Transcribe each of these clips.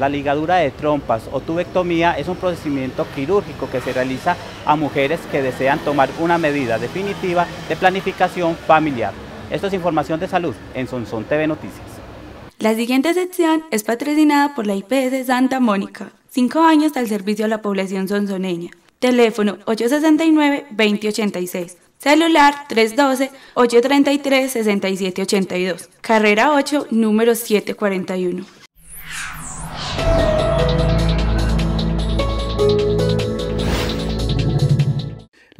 La ligadura de trompas o tubectomía es un procedimiento quirúrgico que se realiza a mujeres que desean tomar una medida definitiva de planificación familiar. Esto es información de salud en Sonson TV Noticias. La siguiente sección es patrocinada por la IPS Santa Mónica, cinco años al servicio a la población sonsoneña. Teléfono 869-2086. Celular 312-833-6782. Carrera 8, número 741.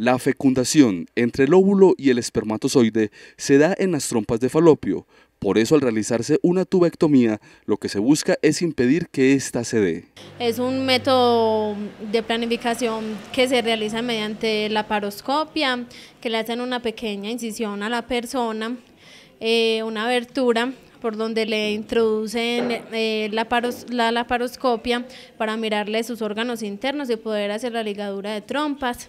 La fecundación entre el óvulo y el espermatozoide se da en las trompas de falopio, por eso al realizarse una tubectomía, lo que se busca es impedir que ésta se dé. Es un método de planificación que se realiza mediante la paroscopia, que le hacen una pequeña incisión a la persona, eh, una abertura por donde le introducen eh, la, paros, la para mirarle sus órganos internos y poder hacer la ligadura de trompas.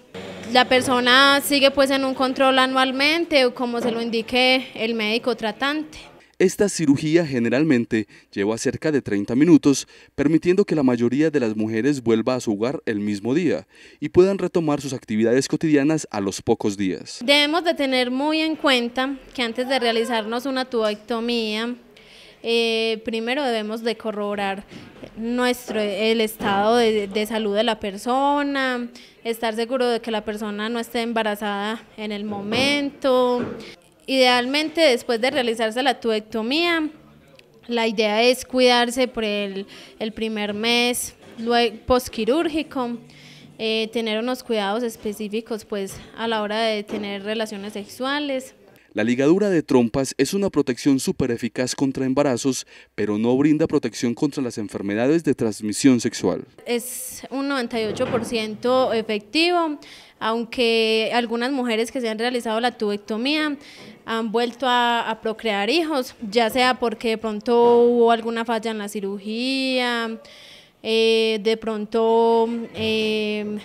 La persona sigue pues en un control anualmente como se lo indique el médico tratante. Esta cirugía generalmente lleva cerca de 30 minutos, permitiendo que la mayoría de las mujeres vuelva a su hogar el mismo día y puedan retomar sus actividades cotidianas a los pocos días. Debemos de tener muy en cuenta que antes de realizarnos una tubectomía, eh, primero debemos de corroborar nuestro, el estado de, salud de la persona, estar seguro de que la persona no esté embarazada en el momento. Idealmente después de realizarse la tuectomía la idea es cuidarse por el, primer mes postquirúrgico, eh, tener unos cuidados específicos pues a la hora de tener relaciones sexuales la ligadura de trompas es una protección súper eficaz contra embarazos, pero no brinda protección contra las enfermedades de transmisión sexual. Es un 98% efectivo, aunque algunas mujeres que se han realizado la tubectomía han vuelto a, procrear hijos, ya sea porque de pronto hubo alguna falla en la cirugía, eh, de pronto... Eh,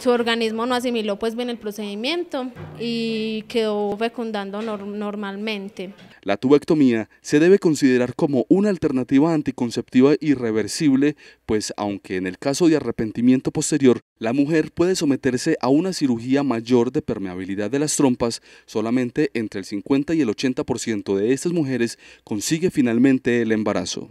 su, organismo no asimiló pues bien el procedimiento y quedó fecundando normalmente. La tubectomía se debe considerar como una alternativa anticonceptiva irreversible, pues aunque en el caso de arrepentimiento posterior, la mujer puede someterse a una cirugía mayor de permeabilidad de las trompas, solamente entre el 50 y el 80% de estas mujeres consigue finalmente el embarazo.